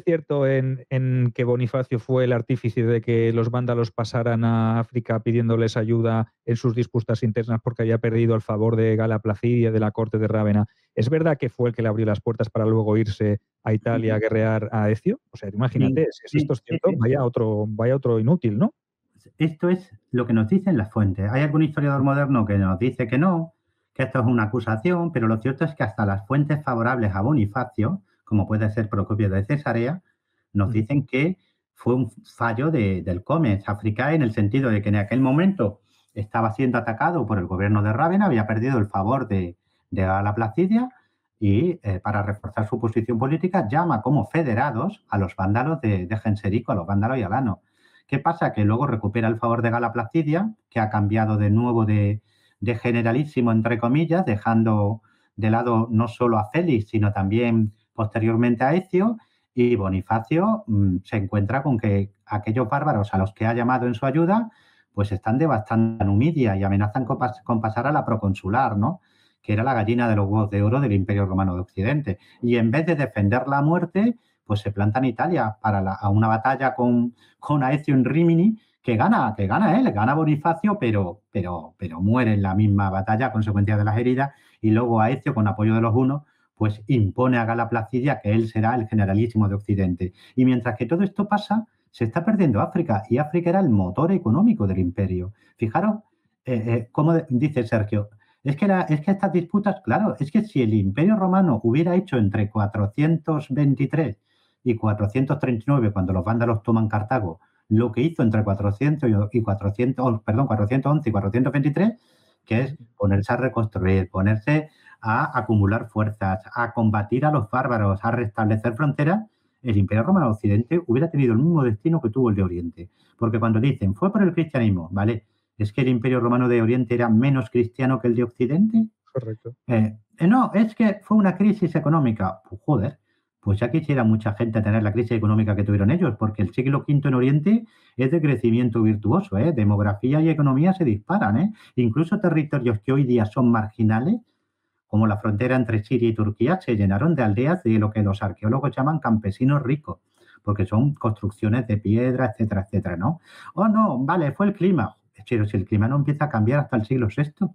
Speaker 1: cierto, en, que Bonifacio fue el artífice de que los vándalos pasaran a África pidiéndoles ayuda en sus disputas internas porque había perdido el favor de Gala de la corte de Rávena. ¿Es verdad que fue el que le abrió las puertas para luego irse a Italia a guerrear a Ecio. O sea, imagínate, si esto es cierto, vaya otro, vaya otro inútil, ¿no? esto es lo que nos dicen las
Speaker 3: fuentes. Hay algún historiador moderno que nos dice que no, que esto es una acusación, pero lo cierto es que hasta las fuentes favorables a Bonifacio, como puede ser Procopio de Cesarea, nos mm. dicen que fue un fallo del Comex Africae en el sentido de que en aquel momento estaba siendo atacado por el gobierno de Rávena, había perdido el favor de, de la Placidia y eh, para reforzar su posición política llama como federados a los vándalos de, de Genserico, a los vándalos y alanos. ¿Qué pasa? Que luego recupera el favor de Galaplacidia, que ha cambiado de nuevo de, generalísimo, entre comillas, dejando de lado no solo a Félix, sino también posteriormente a Ecio, y Bonifacio mm, se encuentra con que aquellos bárbaros a los que ha llamado en su ayuda, pues están devastando a Numidia y amenazan con, con, pasar a la proconsular, ¿no? Que era la gallina de los huevos de oro del Imperio Romano de Occidente. Y en vez de defender la muerte, pues se planta en Italia para a una batalla con, con Aecio en Rimini, que gana, que gana él, ¿eh? gana Bonifacio, pero, pero, pero muere en la misma batalla a consecuencia de las heridas, y luego Aecio, con apoyo de los unos pues impone a Gala Placidia que él será el generalísimo de Occidente. Y mientras que todo esto pasa, se está perdiendo África, y África era el motor económico del imperio. Fijaros, eh, eh como dice Sergio, es que, es que estas disputas, claro, es que si el imperio romano hubiera hecho entre 423 y 439, cuando los vándalos toman Cartago, lo que hizo entre 400 y 400, perdón, 411 y 423, que es ponerse a reconstruir, ponerse a acumular fuerzas, a combatir a los bárbaros, a restablecer fronteras, el Imperio Romano Occidente hubiera tenido el mismo destino que tuvo el de Oriente. Porque cuando dicen, fue por el cristianismo, ¿vale? ¿Es que el Imperio Romano de Oriente era menos cristiano que el de Occidente?
Speaker 1: Correcto. Eh,
Speaker 3: eh, no, es que fue una crisis económica. Pues, joder, pues ya quisiera mucha gente tener la crisis económica que tuvieron ellos, porque el siglo V en Oriente es de crecimiento virtuoso, ¿eh? demografía y economía se disparan, ¿eh? incluso territorios que hoy día son marginales, como la frontera entre Siria y Turquía, se llenaron de aldeas de lo que los arqueólogos llaman campesinos ricos, porque son construcciones de piedra, etcétera, etcétera, ¿no? Oh, no, vale, fue el clima. Pero si el clima no empieza a cambiar hasta el siglo VI,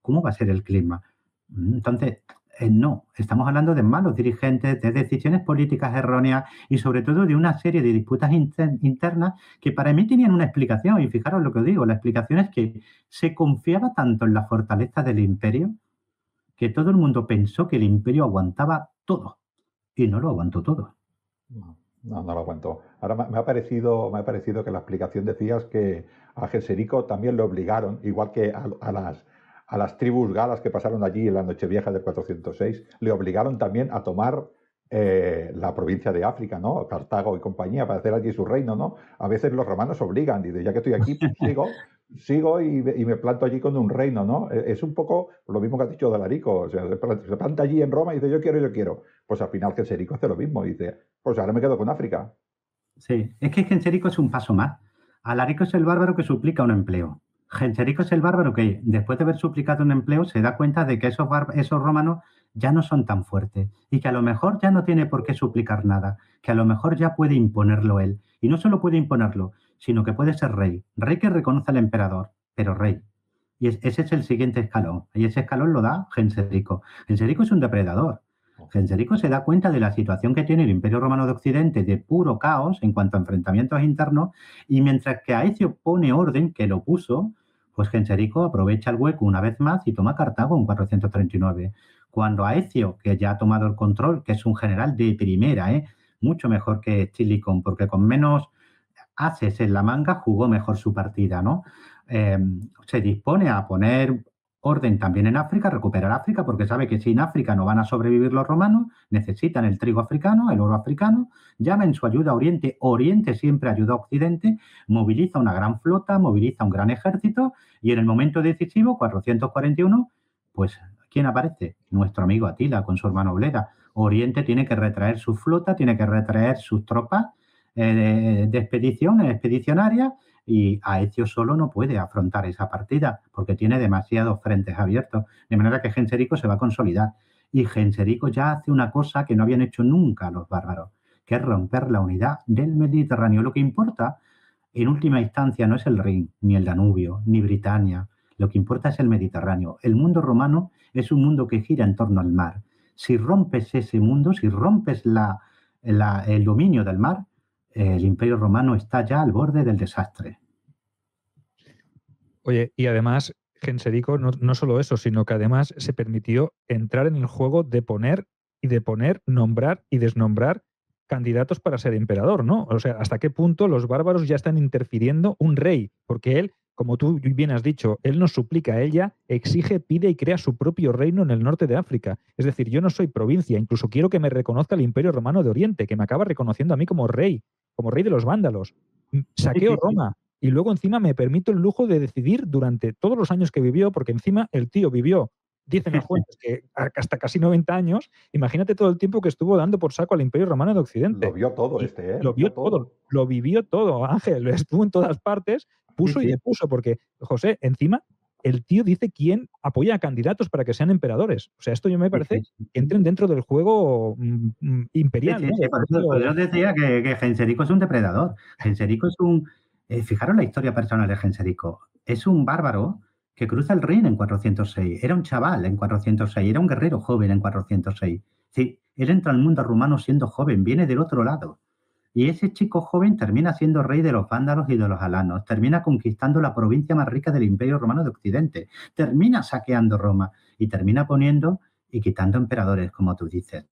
Speaker 3: ¿cómo va a ser el clima? Mm, entonces, no, estamos hablando de malos dirigentes, de decisiones políticas erróneas y sobre todo de una serie de disputas internas que para mí tenían una explicación. Y fijaros lo que digo, la explicación es que se confiaba tanto en la fortaleza del imperio que todo el mundo pensó que el imperio aguantaba todo y no lo aguantó todo.
Speaker 2: No, no, lo aguantó. Ahora me ha, parecido, me ha parecido que la explicación decías que a Jeserico también lo obligaron, igual que a las a las tribus galas que pasaron allí en la Nochevieja del 406, le obligaron también a tomar eh, la provincia de África, ¿no? Cartago y compañía, para hacer allí su reino, ¿no? A veces los romanos obligan, dice, ya que estoy aquí, pues sigo, sigo y, me planto allí con un reino, ¿no? E, es un poco lo mismo que ha dicho de Alarico. se planta allí en Roma y dice, yo quiero, yo quiero. Pues al final Genserico hace lo mismo, dice, pues ahora me quedo con África.
Speaker 3: Sí, es que Genserico es un paso más. Alarico es el bárbaro que suplica un empleo. Genserico es el bárbaro que, después de haber suplicado un empleo, se da cuenta de que esos, romanos ya no son tan fuertes y que a lo mejor ya no tiene por qué suplicar nada, que a lo mejor ya puede imponerlo él. Y no solo puede imponerlo, sino que puede ser rey, rey que reconoce al emperador, pero rey. Y ese es el siguiente escalón. Y ese escalón lo da Genserico. Genserico es un depredador. Genserico se da cuenta de la situación que tiene el Imperio Romano de Occidente de puro caos en cuanto a enfrentamientos internos, y mientras que Aecio pone orden, que lo puso, pues Genserico aprovecha el hueco una vez más y toma Cartago en 439. Cuando Aecio, que ya ha tomado el control, que es un general de primera, ¿eh? mucho mejor que Chilicón, porque con menos haces en la manga jugó mejor su partida, ¿no? Eh, se dispone a poner Orden también en África, recuperar África, porque sabe que sin África no van a sobrevivir los romanos, necesitan el trigo africano, el oro africano, Llamen su ayuda a Oriente, Oriente siempre ayuda a Occidente, moviliza una gran flota, moviliza un gran ejército, y en el momento decisivo, 441, pues, ¿quién aparece? Nuestro amigo Atila con su hermano Bleda. Oriente tiene que retraer su flota, tiene que retraer sus tropas eh, de, de expedición, expedicionaria y Aecio solo no puede afrontar esa partida porque tiene demasiados frentes abiertos, de manera que Genserico se va a consolidar. Y Genserico ya hace una cosa que no habían hecho nunca los bárbaros, que es romper la unidad del Mediterráneo. Lo que importa, en última instancia, no es el Rin, ni el Danubio, ni Britania. Lo que importa es el Mediterráneo. El mundo romano es un mundo que gira en torno al mar. Si rompes ese mundo, si rompes el dominio del mar, el imperio romano está ya al borde del desastre.
Speaker 1: Oye, y además, Genserico, no, no solo eso, sino que además se permitió entrar en el juego de poner y de poner, nombrar y desnombrar candidatos para ser emperador, ¿no? O sea, ¿hasta qué punto los bárbaros ya están interfiriendo un rey? Porque él, como tú bien has dicho, él no suplica, a ella exige, pide y crea su propio reino en el norte de África. Es decir, yo no soy provincia, incluso quiero que me reconozca el Imperio Romano de Oriente, que me acaba reconociendo a mí como rey, como rey de los vándalos. Mm, saqueo Roma, y luego encima me permito el lujo de decidir durante todos los años que vivió, porque encima el tío vivió, dicen los jueces, que hasta casi 90 años, imagínate todo el tiempo que estuvo dando por saco al Imperio Romano de Occidente.
Speaker 2: Lo vio todo este, ¿eh? Lo vio
Speaker 1: todo. lo vivió todo, Ángel, estuvo en todas partes, puso y depuso, porque José, encima el tío dice quién apoya a candidatos para que sean emperadores. O sea, esto yo me parece que entren dentro del juego mm, mm, imperial. yo decía
Speaker 3: que, que Genserico es un depredador. Genserico es un, Fijaron eh, fijaros la historia personal de Genserico. Es un bárbaro que cruza el Rin en 406. Era un chaval en 406. Era un guerrero joven en 406. Sí, él entra al mundo rumano siendo joven, viene del otro lado. Y ese chico joven termina siendo rey de los vándalos y de los alanos, termina conquistando la provincia más rica del Imperio Romano de Occidente, termina saqueando Roma y termina poniendo y quitando emperadores, como tú dices,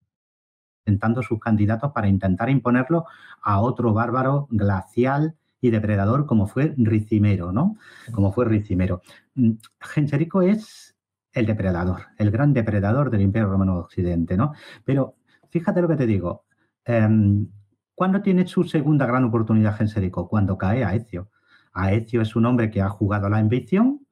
Speaker 3: Sentando sus candidatos para intentar imponerlo a otro bárbaro glacial y depredador como fue Ricimero, ¿no? Como fue Ricimero. Mm, Genserico es el depredador, el gran depredador del Imperio Romano de Occidente, ¿no? Pero fíjate lo que te digo. Em, ¿Cuándo tiene su segunda gran oportunidad Genserico? Cuando cae Aecio. Aecio es un hombre que ha jugado la ambición,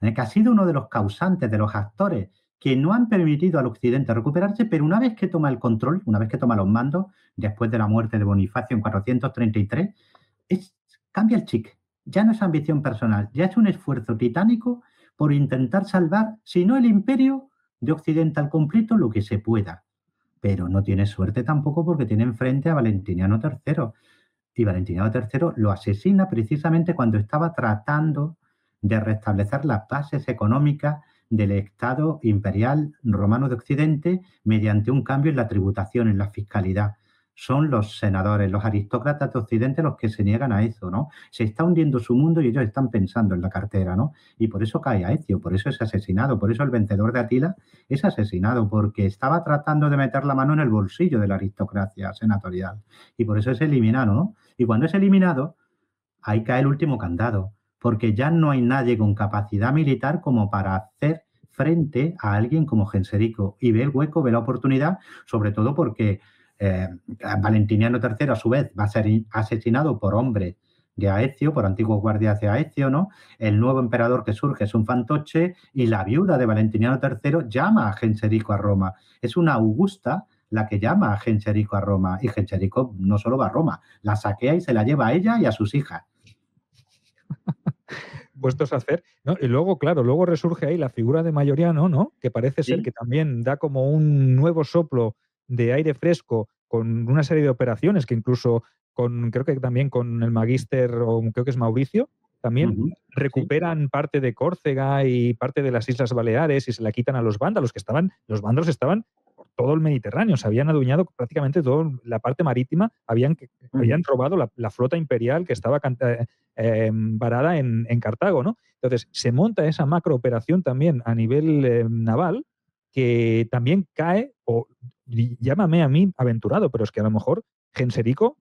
Speaker 3: ¿eh? que ha sido uno de los causantes, de los actores que no han permitido al Occidente recuperarse, pero una vez que toma el control, una vez que toma los mandos, después de la muerte de Bonifacio en 433, es Cambia el chic. Ya no es ambición personal, ya es un esfuerzo titánico por intentar salvar, si no el imperio, de Occidente al completo, lo que se pueda. Pero no tiene suerte tampoco porque tiene enfrente a Valentiniano III. Y Valentiniano III lo asesina precisamente cuando estaba tratando de restablecer las bases económicas del Estado imperial romano de Occidente mediante un cambio en la tributación, en la fiscalidad son los senadores, los aristócratas de Occidente los que se niegan a eso, ¿no? Se está hundiendo su mundo y ellos están pensando en la cartera, ¿no? Y por eso cae Aecio, por eso es asesinado, por eso el vencedor de Atila es asesinado, porque estaba tratando de meter la mano en el bolsillo de la aristocracia senatorial y por eso es eliminado, ¿no? Y cuando es eliminado, ahí cae el último candado, porque ya no hay nadie con capacidad militar como para hacer frente a alguien como Genserico y ve el hueco, ve la oportunidad, sobre todo porque eh, Valentiniano III, a su vez, va a ser asesinado por hombre de Aecio, por antiguos guardias de Aecio, ¿no? El nuevo emperador que surge es un fantoche y la viuda de Valentiniano III llama a Genserico a Roma. Es una Augusta la que llama a Genserico a Roma y Genserico no solo va a Roma, la saquea
Speaker 1: y se la lleva a ella y a sus hijas. Puestos a hacer. Y luego, claro, luego resurge ahí la figura de Mayoriano, ¿no? Que parece ser que también da como un nuevo soplo de aire fresco con una serie de operaciones que incluso con, creo que también con el magíster, o creo que es Mauricio, también recuperan parte de Córcega y parte de las Islas Baleares y se la quitan a los vándalos, que estaban, los vándalos estaban por todo el Mediterráneo, se habían adueñado prácticamente toda la parte marítima, habían, que habían robado la, flota imperial que estaba eh, eh, varada en, en, Cartago, ¿no? Entonces, se monta esa macro operación también a nivel eh, naval, que también cae, o llámame a mí aventurado, pero es que a lo mejor Genserico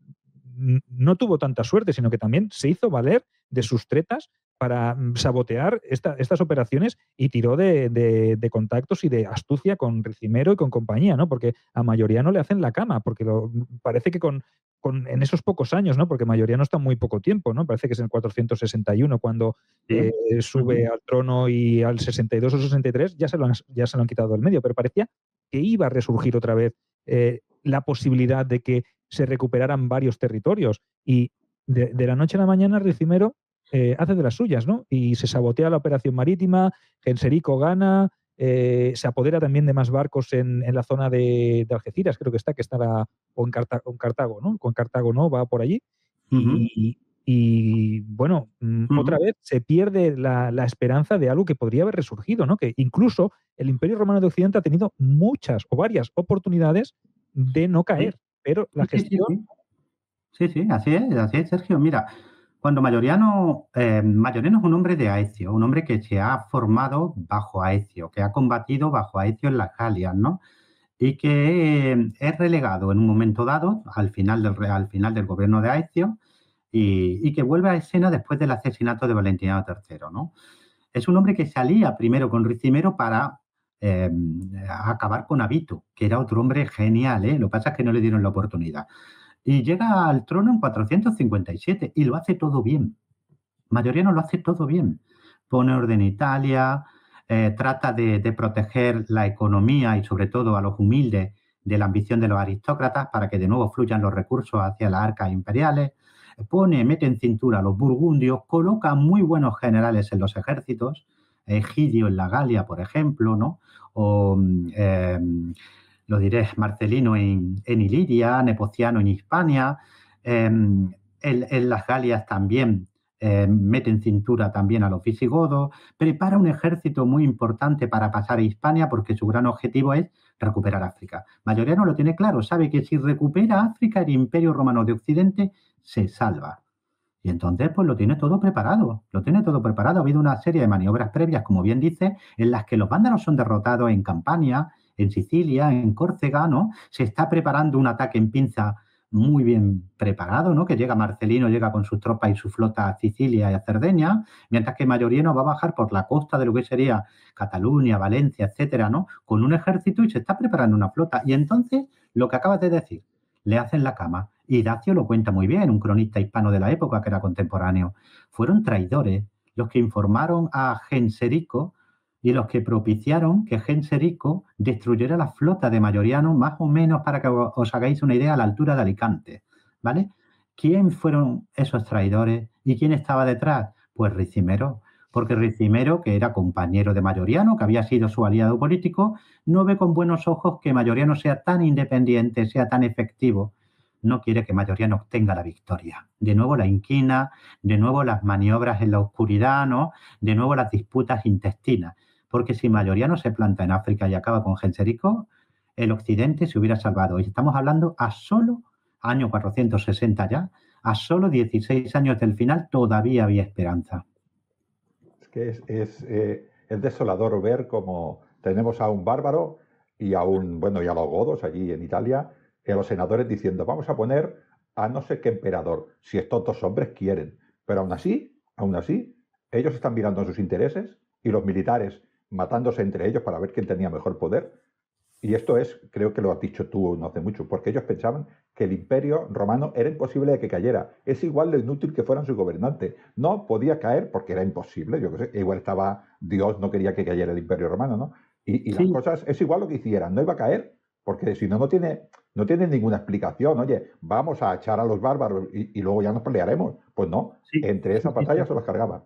Speaker 1: no tuvo tanta suerte, sino que también se hizo valer de sus tretas para mm, sabotear estas operaciones y tiró de, contactos y de astucia con Ricimero y con compañía, ¿no? Porque a mayoría no le hacen la cama, porque mm, parece que con, en esos pocos años, ¿no? Porque mayoría no está muy poco tiempo, ¿no? Parece que es en el 461 cuando eh, sube al trono y al 62 o 63 ya se lo han, ya se lo han quitado del medio, pero parecía que iba a resurgir otra vez eh, la posibilidad de que se recuperaran varios territorios y de, de la noche a la mañana Ricimero eh, hace de las suyas, ¿no? Y se sabotea la operación marítima, Genserico gana, eh, se apodera también de más barcos en, la zona de, de, Algeciras, creo que está, que estará, o en, Cartago, ¿no? Con Cartago no, va por allí. y, bueno, mm, otra vez se pierde la, esperanza de algo que podría haber resurgido, ¿no? Que incluso el Imperio Romano de Occidente ha tenido muchas o varias oportunidades de no caer, pero la gestión... sí, sí así
Speaker 3: es, así es, Sergio. Mira, cuando Mayoriano, eh, Mayoriano es un hombre de Aecio, un hombre que se ha formado bajo Aecio, que ha combatido bajo Aecio en las Galias, ¿no? Y que eh, es relegado en un momento dado, al final del, al final del gobierno de Aecio, y, que vuelve a escena después del asesinato de Valentiniano III, ¿no? Es un hombre que salía primero con Ricimero para eh, acabar con Abito, que era otro hombre genial, ¿eh? Lo que pasa es que no le dieron la oportunidad y llega al trono en 457 y lo hace todo bien. mayoría no lo hace todo bien. Pone orden a Italia, eh, trata de, proteger la economía y sobre todo a los humildes de la ambición de los aristócratas para que de nuevo fluyan los recursos hacia las arcas imperiales. Pone, mete en cintura a los burgundios, coloca muy buenos generales en los ejércitos, Egidio en la Galia, por ejemplo, ¿no? O, mm, eh, lo diré, Marcelino en, Iliria, Nepociano en Hispania, en, em, las Galias también em, meten cintura también a los visigodos, prepara un ejército muy importante para pasar a Hispania porque su gran objetivo es recuperar África. Mayoriano lo tiene claro, sabe que si recupera África el imperio romano de Occidente se salva. Y entonces, pues lo tiene todo preparado, lo tiene todo preparado. Ha habido una serie de maniobras previas, como bien dice, en las que los vándalos son derrotados en Campania, en Sicilia, en Córcega, ¿no? Se está preparando un ataque en pinza muy bien preparado, ¿no? Que llega Marcelino, llega con sus tropas y su flota a Sicilia y a Cerdeña, mientras que Mayoriano va a bajar por la costa de lo que sería Cataluña, Valencia, etcétera, ¿no? Con un ejército y se está preparando una flota. Y entonces, lo que acabas de decir, le hacen la cama. Y Dacio lo cuenta muy bien, un cronista hispano de la época que era contemporáneo. Fueron traidores los que informaron a Genserico y los que propiciaron que Genserico destruyera la flota de Mayoriano, más o menos para que os hagáis una idea a la altura de Alicante, ¿vale? ¿Quién fueron esos traidores y quién estaba detrás? Pues Ricimero, porque Ricimero, que era compañero de Mayoriano, que había sido su aliado político, no ve con buenos ojos que Mayoriano sea tan independiente, sea tan efectivo, no quiere que Mayoriano obtenga la victoria. De nuevo la inquina, de nuevo las maniobras en la oscuridad, ¿no? De nuevo las disputas intestinas porque si mayoría no se planta en África y acaba con Genserico, el occidente se hubiera salvado. Y estamos hablando a solo, año 460 ya, a solo 16 años del final todavía había esperanza.
Speaker 2: Es que es, eh, es, desolador ver cómo tenemos a un bárbaro y a un, bueno, y los godos allí en Italia, y los senadores diciendo, vamos a poner a no sé qué emperador, si estos dos hombres quieren. Pero aún así, aún así, ellos están mirando sus intereses y los militares matándose entre ellos para ver quién tenía mejor poder. Y esto es, creo que lo has dicho tú no hace mucho, porque ellos pensaban que el imperio romano era imposible de que cayera. Es igual lo inútil que fueran su gobernante, No podía caer porque era imposible. Yo qué sé, igual estaba Dios, no quería que cayera el imperio romano, ¿no? Y, las cosas, es igual lo que hicieran, no iba a caer, porque si no, no tiene, no tiene ninguna explicación. Oye, vamos a echar a los bárbaros y, luego ya nos pelearemos. Pues no, entre esas batallas se los cargaban.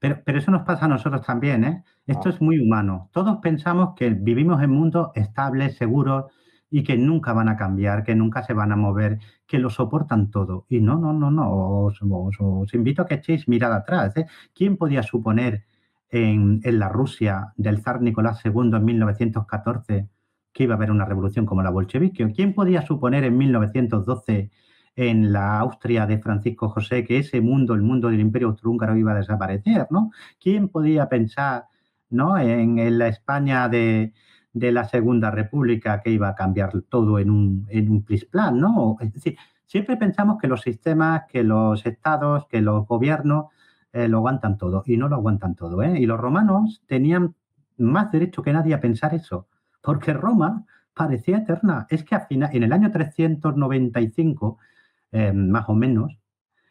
Speaker 3: Pero, eso nos pasa a nosotros también, ¿eh? Esto ah. es muy humano. Todos pensamos que vivimos en mundos estables, seguros y que nunca van a cambiar, que nunca se van a mover, que lo soportan todo. Y no, no, no, no. Os, invito a que echéis mirada atrás. ¿eh? ¿Quién podía suponer en, en, la Rusia del zar Nicolás II en 1914 que iba a haber una revolución como la bolchevique? ¿Quién podía suponer en 1912 en la Austria de Francisco José que ese mundo, el mundo del imperio austrohúngaro iba a desaparecer, ¿no? ¿Quién podía pensar, ¿no? En, la España de, la Segunda República que iba a cambiar todo en un, en un plisplan, ¿no? Es decir, siempre pensamos que los sistemas, que los estados, que los gobiernos eh, lo aguantan todo y no lo aguantan todo, ¿eh? Y los romanos tenían más derecho que nadie a pensar eso, porque Roma parecía eterna. Es que al final, en el año 395 eh, más o menos,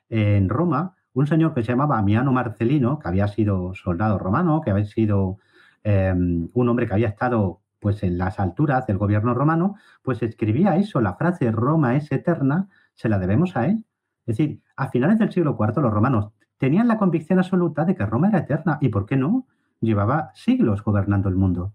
Speaker 3: en Roma, un señor que se llamaba Amiano Marcelino, que había sido soldado romano, que había sido em, un hombre que había estado pues en las alturas del gobierno romano, pues escribía eso, la frase Roma es eterna, se la debemos a él. Es decir, a finales del siglo IV los romanos tenían la convicción absoluta de que Roma era eterna, y por qué no, llevaba siglos gobernando el mundo,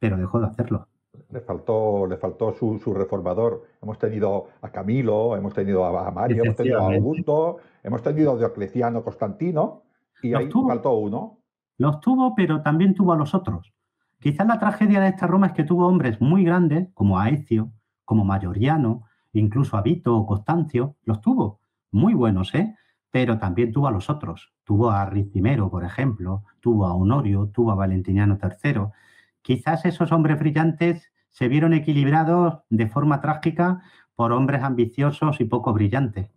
Speaker 3: pero dejó de hacerlo
Speaker 2: le faltó, le faltó su, reformador. Hemos tenido a Camilo, hemos tenido a, Mario, hemos tenido a Augusto, hemos tenido a Diocleciano Constantino, y ahí faltó uno.
Speaker 3: Los tuvo, pero también tuvo a los otros. Quizás la tragedia de esta Roma es que tuvo hombres muy grandes, como Aecio, como Mayoriano, incluso a Vito o Constancio, los tuvo, muy buenos, ¿eh? Pero también tuvo a los otros. Tuvo a Ricimero, por ejemplo, tuvo a Honorio, tuvo a Valentiniano III. Quizás esos hombres brillantes se vieron equilibrados de forma trágica por hombres ambiciosos y poco brillantes.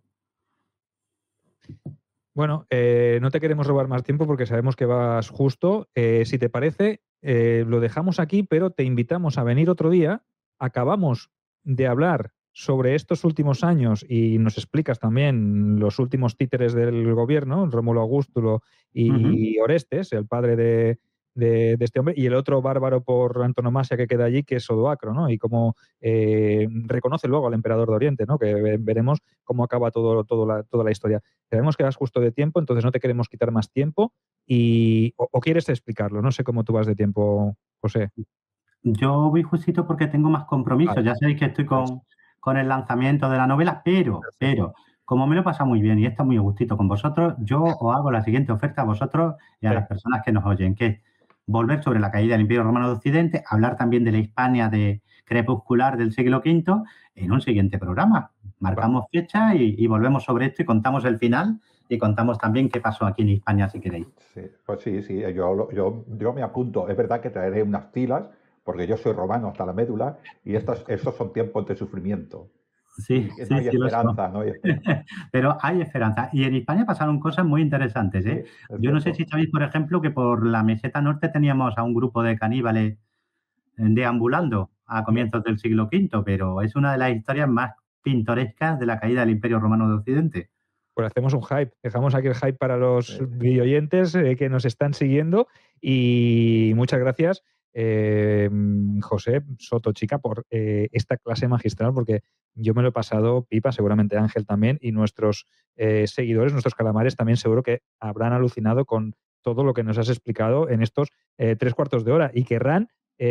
Speaker 1: Bueno, eh, no te queremos robar más tiempo porque sabemos que vas justo. Eh, si te parece, eh, lo dejamos aquí, pero te invitamos a venir otro día. Acabamos de hablar sobre estos últimos años y nos explicas también los últimos títeres del gobierno, Rómulo Augustulo y Orestes, el padre de, de, este hombre, y el otro bárbaro por antonomasia que queda allí, que es Odoacro, ¿no? Y como eh, reconoce luego al emperador de Oriente, ¿no? Que veremos cómo acaba todo, todo toda la historia. Sabemos que vas justo de tiempo, entonces no te queremos quitar más tiempo, y, o, quieres explicarlo, no sé cómo tú vas de tiempo, José. Yo voy justito porque tengo más compromisos.
Speaker 3: Ya sabéis que estoy con, el lanzamiento de la novela, pero, pero, como me lo pasa muy bien y está muy a gustito con vosotros, yo os hago la siguiente oferta a vosotros y a las personas que nos oyen, que volver sobre la caída del Imperio Romano de Occidente, hablar también de la Hispania de crepuscular del siglo V en un siguiente programa. Marcamos fecha y, volvemos sobre esto y contamos el final y contamos también qué pasó aquí en Hispania, si queréis.
Speaker 2: Sí, pues sí, sí, eh, yo, yo, me apunto. Es verdad que traeré unas tilas, porque yo soy romano hasta la médula, y estos, estos son tiempos de sufrimiento. Sí, Pero hay
Speaker 3: esperanza. Y en España pasaron cosas muy interesantes. ¿eh? Yo no sé si sabéis, por ejemplo, que por la meseta norte teníamos a un grupo de caníbales deambulando a comienzos del siglo V, pero es una de las historias más pintorescas de la caída del Imperio Romano de Occidente.
Speaker 1: Pues hacemos un hype, dejamos aquí el hype para los oyentes eh, que nos están siguiendo y muchas gracias Em, José Soto Chica por eh, esta clase magistral, porque yo me lo he pasado pipa, seguramente Ángel también, y nuestros eh, seguidores, nuestros calamares también seguro que habrán alucinado con todo lo que nos has explicado en estos eh, tres cuartos de hora y querrán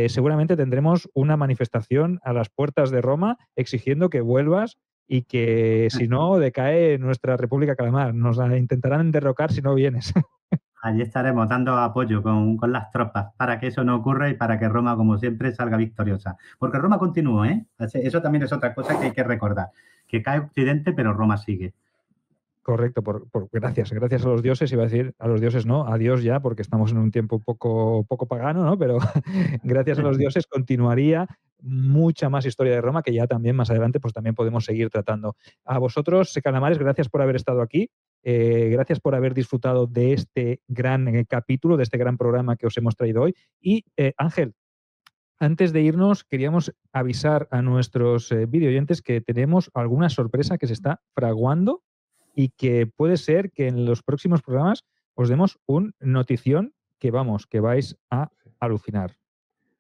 Speaker 1: seguramente tendremos una manifestación a las puertas de Roma exigiendo que vuelvas y que si no decae nuestra República Calamar. Nos intentarán derrocar si no vienes. Allí estaremos dando apoyo con,
Speaker 3: las tropas para que eso no ocurra y para que Roma, como siempre, salga victoriosa. Porque Roma continúa, ¿eh? Eso también es otra cosa que hay que recordar. Que cae Occidente, pero Roma sigue.
Speaker 1: Correcto, por, gracias, gracias a los dioses, iba a decir a los dioses no, a Dios ya, porque estamos en un tiempo poco, poco pagano, ¿no? Pero gracias a los dioses continuaría mucha más historia de Roma que ya también más adelante pues también podemos seguir tratando. A vosotros, Calamares, gracias por haber estado aquí. Eh, gracias por haber disfrutado de este gran eh, capítulo, de este gran programa que os hemos traído hoy. Y eh, Ángel, antes de irnos, queríamos avisar a nuestros videoyentes que tenemos alguna sorpresa que se está fraguando y que puede ser que en los próximos programas os demos un notición que vamos, que vais a alucinar.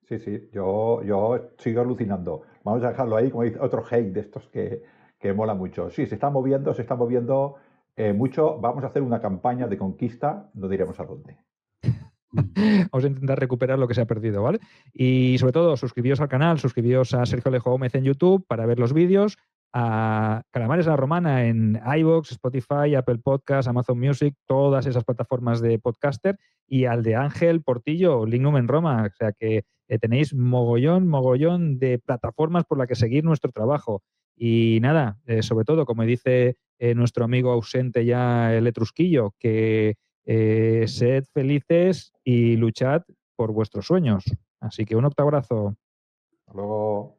Speaker 2: Sí, sí, yo, yo sigo alucinando. Vamos a dejarlo ahí, como dice otro hate de estos que, que mola mucho. Sí, se está moviendo, se está moviendo eh, mucho, vamos a hacer una campaña de conquista, no diremos a dónde.
Speaker 1: Vamos a intentar recuperar lo que se ha perdido, ¿vale? Y sobre todo, suscribíos al canal, suscribíos a Sergio Lejo Gómez en YouTube para ver los vídeos, a Calamares a la Romana en iBox, Spotify, Apple Podcasts, Amazon Music, todas esas plataformas de podcaster, y al de Ángel Portillo, Lignum en Roma. O sea que eh, tenéis mogollón, mogollón de plataformas por las que seguir nuestro trabajo. Y nada, eh, sobre todo, como dice eh, nuestro amigo ausente ya, el Etrusquillo, que eh, sed felices y luchad por vuestros sueños. Así que un octabrazo.
Speaker 2: luego.